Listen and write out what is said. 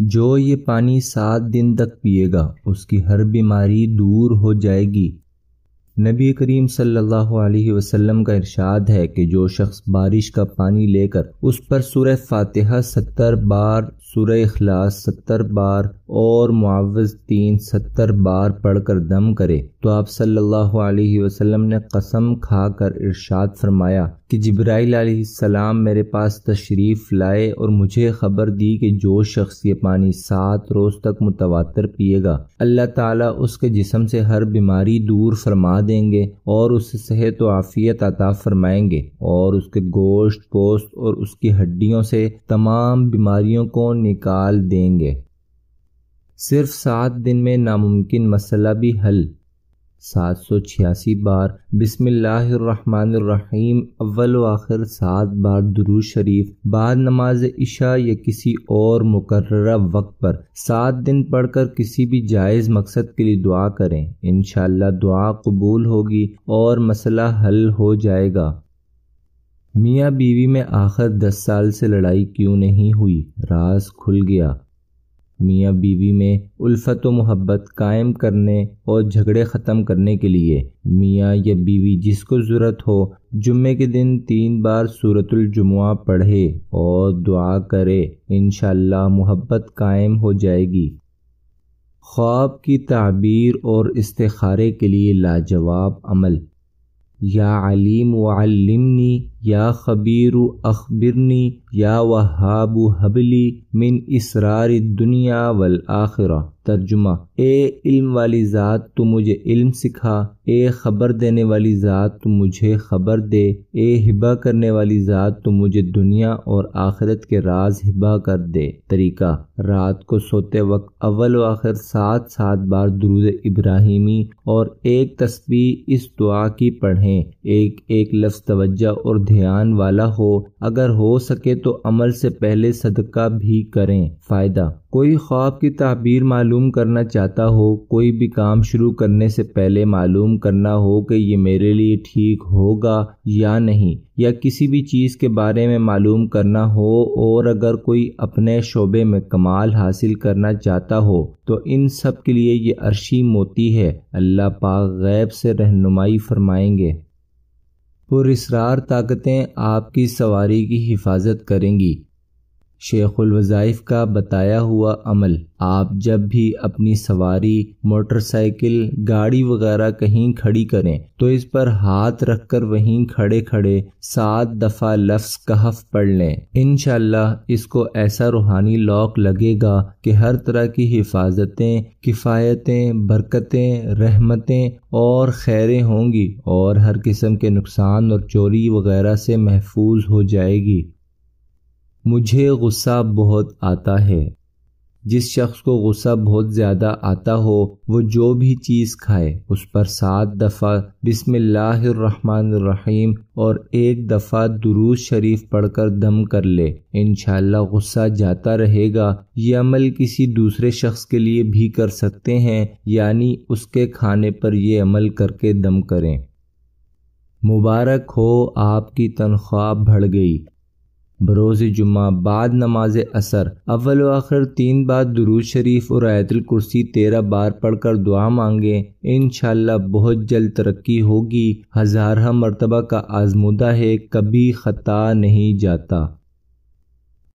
जो ये पानी सात दिन तक पिएगा उसकी हर बीमारी दूर हो जाएगी नबी करीम सल्लल्लाहु अलैहि वसल्लम का इरशाद है कि जो शख्स बारिश का पानी लेकर उस पर सुरह फातिहा सत्तर बार सुरह अखलास सत्तर बार और मुआवज तीन सत्तर बार पढ़कर दम करे तो आप सल्लल्लाहु अलैहि वसल्लम ने कसम खाकर इरशाद फरमाया कि जब्राईल सलाम मेरे पास तशरीफ़ लाए और मुझे ख़बर दी कि जो शख्स ये पानी सात रोज़ तक मुतवातर पिएगा अल्लाह ताला उसके जिसम से हर बीमारी दूर फरमा देंगे और उसे सेहत व आफ़ियत अता फरमाएंगे और उसके गोश्त पोस्त और उसकी हड्डियों से तमाम बीमारियों को निकाल देंगे सिर्फ सात दिन में नामुमकिन मसला भी हल सात सौ छियासी बार बिसमीम अव्वल आखिर सात बार दरू शरीफ बाद नमाज इशा या किसी और मुकर्रा वक्त पर सात दिन पढ़कर किसी भी जायज़ मकसद के लिए दुआ करें इन दुआ कबूल होगी और मसला हल हो जाएगा मियाँ बीवी में आखिर दस साल से लड़ाई क्यों नहीं हुई राज खुल गया मियाँ बीवी में उल्फत व मोहब्बत कायम करने और झगड़े ख़त्म करने के लिए मियाँ या बीवी जिसको ज़रूरत हो जुम्मे के दिन तीन बार सूरतुलजुमा पढ़े और दुआ करे इन मोहब्बत कायम हो जाएगी ख्वाब की तबीर और इस्तारे के लिए लाजवाब अमल या अलीम वालमनी या खबीर अखबिरनी या वहाबु हबली मिन इसरार दुनिया वल आखिरा तर्जुमा ए इल्म वाली ज़ात तो मुझे इल्म सिखा ए खबर देने वाली ज़ात तो मुझे खबर दे ए हिबा करने वाली ज़ात तो मुझे दुनिया और आखिरत के राज हिबा कर दे तरीका रात को सोते वक्त अव्वल व आखिर सात सात बार दरूद इब्राहिमी और एक तस्वीर इस दुआ की पढ़ें एक एक लफ्ज़ तवज्जा और ध्यान वाला हो अगर हो सके तो अमल से पहले सदका भी करें फ़ायदा कोई ख्वाब की तबीर मालूम करना चाहता हो कोई भी काम शुरू करने से पहले मालूम करना हो कि ये मेरे लिए ठीक होगा या नहीं या किसी भी चीज़ के बारे में मालूम करना हो और अगर कोई अपने शोबे में कमाल हासिल करना चाहता हो तो इन सब के लिए ये अर्शी मोती है अल्लाह पाक गैब से रहनुमाई फरमाएंगे पुरस्रार ताकतें आपकी सवारी की हिफाजत करेंगी शेख़ुलवज़ाइफ का बताया हुआ अमल आप जब भी अपनी सवारी मोटरसाइकिल गाड़ी वगैरह कहीं खड़ी करें तो इस पर हाथ रखकर वहीं खड़े खड़े सात दफ़ा लफ्स कहफ पढ़ लें इन इसको ऐसा रूहानी लॉक लगेगा कि हर तरह की हिफाजतें किफ़ायतें बरकतें रहमतें और खैरें होंगी और हर किस्म के नुकसान और चोरी वगैरह से महफूज हो जाएगी मुझे गुस्सा बहुत आता है जिस शख्स को गुस्सा बहुत ज़्यादा आता हो वो जो भी चीज़ खाए उस पर सात दफ़ा बिसमीम और एक दफ़ा दुरूज शरीफ पढ़कर दम कर ले इन गुस्सा जाता रहेगा ये अमल किसी दूसरे शख्स के लिए भी कर सकते हैं यानी उसके खाने पर ये अमल करके दम करें मुबारक हो आपकी तनख्वाह बढ़ गई बरोज़ जुम्मा बाद नमाज असर अव्वल आखिर तीन बार दरूज शरीफ और आयतुल कुर्सी तेरह बार पढ़कर दुआ मांगे इन बहुत जल्द तरक्की होगी हजारह मरतबा का आजमुदा है कभी ख़ता नहीं जाता